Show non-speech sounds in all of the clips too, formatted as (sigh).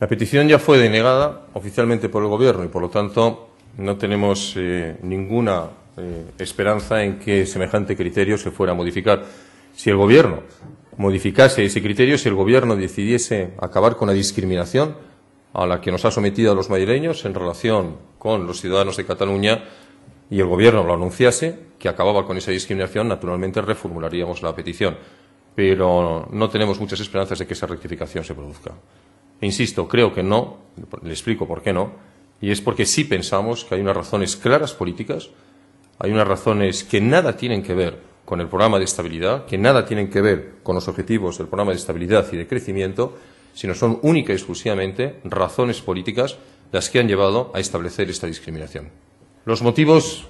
La petición ya fue denegada oficialmente por el Gobierno y, por lo tanto, no tenemos eh, ninguna eh, esperanza en que semejante criterio se fuera a modificar. Si el Gobierno modificase ese criterio, si el Gobierno decidiese acabar con la discriminación a la que nos ha sometido a los madrileños en relación con los ciudadanos de Cataluña y el Gobierno lo anunciase, que acababa con esa discriminación, naturalmente reformularíamos la petición. Pero no tenemos muchas esperanzas de que esa rectificación se produzca. E insisto, creo que no, le explico por qué no, y es porque sí pensamos que hay unas razones claras políticas, hay unas razones que nada tienen que ver con el programa de estabilidad, que nada tienen que ver con los objetivos del programa de estabilidad y de crecimiento, sino son únicas y exclusivamente razones políticas las que han llevado a establecer esta discriminación. Los motivos,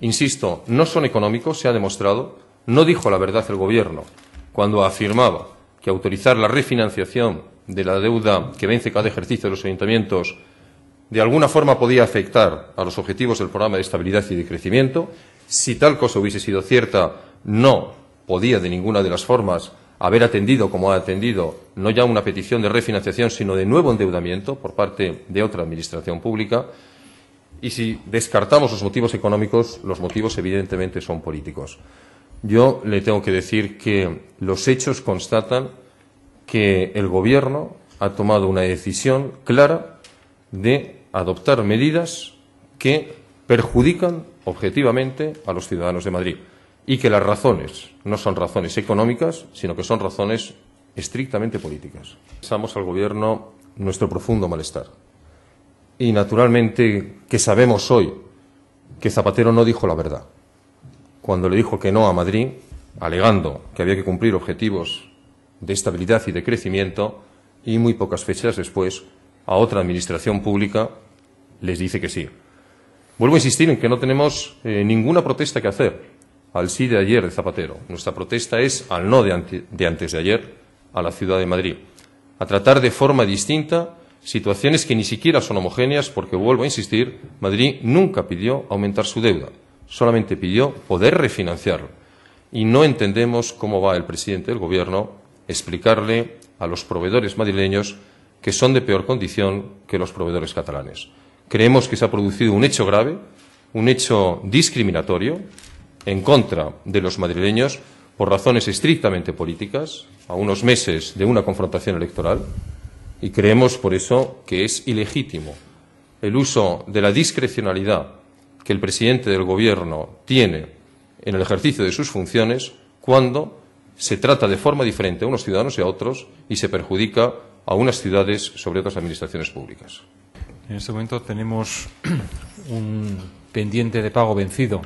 insisto, no son económicos, se ha demostrado. No dijo la verdad el Gobierno cuando afirmaba que autorizar la refinanciación de la deuda que vence cada ejercicio de los ayuntamientos de alguna forma podía afectar a los objetivos del programa de estabilidad y de crecimiento. Si tal cosa hubiese sido cierta, no podía de ninguna de las formas haber atendido como ha atendido no ya una petición de refinanciación, sino de nuevo endeudamiento por parte de otra administración pública. Y si descartamos los motivos económicos, los motivos evidentemente son políticos. Yo le tengo que decir que los hechos constatan que el Gobierno ha tomado una decisión clara de adoptar medidas que perjudican objetivamente a los ciudadanos de Madrid y que las razones no son razones económicas, sino que son razones estrictamente políticas. Pensamos al Gobierno nuestro profundo malestar. Y naturalmente que sabemos hoy que Zapatero no dijo la verdad. Cuando le dijo que no a Madrid, alegando que había que cumplir objetivos de estabilidad y de crecimiento y muy pocas fechas después a otra administración pública les dice que sí. Vuelvo a insistir en que no tenemos eh, ninguna protesta que hacer al sí de ayer de Zapatero. Nuestra protesta es al no de, de antes de ayer a la ciudad de Madrid, a tratar de forma distinta situaciones que ni siquiera son homogéneas porque, vuelvo a insistir, Madrid nunca pidió aumentar su deuda, solamente pidió poder refinanciarlo. Y no entendemos cómo va el presidente del Gobierno explicarle a los proveedores madrileños que son de peor condición que los proveedores catalanes. Creemos que se ha producido un hecho grave, un hecho discriminatorio en contra de los madrileños por razones estrictamente políticas, a unos meses de una confrontación electoral, y creemos por eso que es ilegítimo el uso de la discrecionalidad que el presidente del Gobierno tiene en el ejercicio de sus funciones cuando se trata de forma diferente a unos ciudadanos y a otros y se perjudica a unas ciudades sobre otras administraciones públicas. En este momento tenemos (clears throat) un pendiente de pago vencido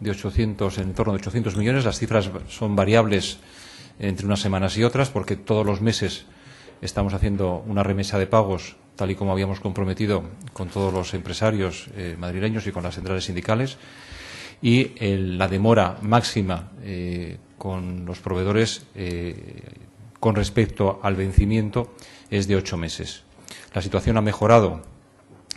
de 800, en torno de 800 millones. Las cifras son variables entre unas semanas y otras porque todos los meses estamos haciendo una remesa de pagos tal y como habíamos comprometido con todos los empresarios eh, madrileños y con las centrales sindicales. Y la demora máxima eh, con los proveedores eh, con respecto al vencimiento es de ocho meses. La situación ha mejorado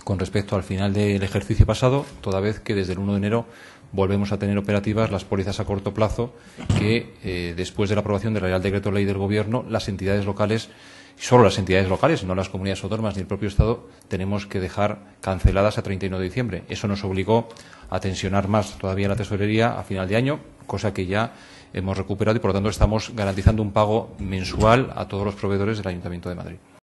con respecto al final del ejercicio pasado, toda vez que desde el 1 de enero volvemos a tener operativas las pólizas a corto plazo que, eh, después de la aprobación del Real Decreto Ley del Gobierno, las entidades locales, solo las entidades locales, no las comunidades autónomas ni el propio Estado, tenemos que dejar canceladas a 31 de diciembre. Eso nos obligó a tensionar más todavía la tesorería a final de año, cosa que ya hemos recuperado y por lo tanto estamos garantizando un pago mensual a todos los proveedores del Ayuntamiento de Madrid.